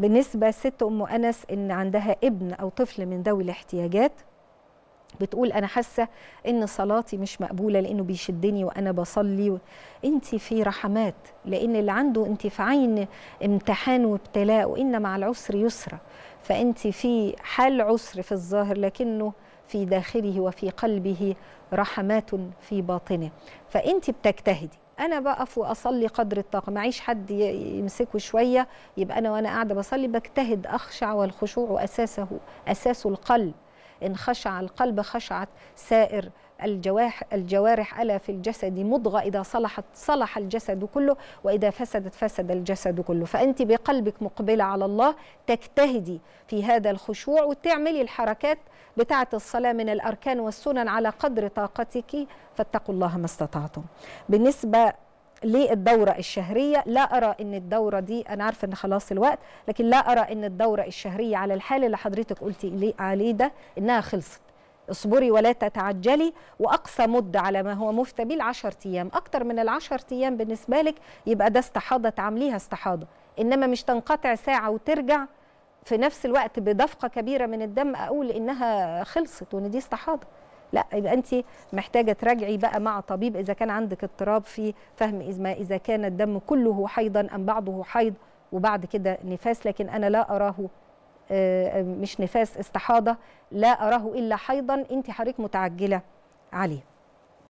بالنسبه ست ام انس ان عندها ابن او طفل من ذوي الاحتياجات بتقول انا حاسه ان صلاتي مش مقبوله لانه بيشدني وانا بصلي و... انت في رحمات لان اللي عنده انت في عين امتحان وابتلاء وان مع العسر يسرا فانت في حال عسر في الظاهر لكنه في داخله وفي قلبه رحمات في باطنه فانت بتجتهدي انا بقف واصلي قدر الطاقه معيش حد يمسكه شويه يبقى انا وانا قاعده بصلي بجتهد اخشع والخشوع اساسه اساس القلب إن خشع القلب خشعت سائر الجواح الجوارح ألا في الجسد مضغة إذا صلحت صلح الجسد كله وإذا فسدت فسد الجسد كله فأنت بقلبك مقبلة على الله تجتهدي في هذا الخشوع وتعملي الحركات بتاعة الصلاة من الأركان والسنن على قدر طاقتك فاتقوا الله ما استطعتم بالنسبة للدورة الشهرية لا أرى أن الدورة دي أنا عارفة أن خلاص الوقت لكن لا أرى أن الدورة الشهرية على الحال اللي حضرتك قلتي عليه ده أنها خلصت اصبري ولا تتعجلي واقصى مده على ما هو مفتى بيه 10 ايام اكتر من ال10 ايام بالنسبه لك يبقى ده استحاضه تعمليها استحاضه انما مش تنقطع ساعه وترجع في نفس الوقت بدفقه كبيره من الدم اقول انها خلصت وان دي استحاضه لا يبقى انت محتاجه تراجعي بقى مع طبيب اذا كان عندك اضطراب في فهم ما اذا كان الدم كله حيضا ام بعضه حيض وبعد كده نفاس لكن انا لا اراه آه، مش نفاس استحاضه لا اراه الا حيضا انت حضرتك متعجله عليه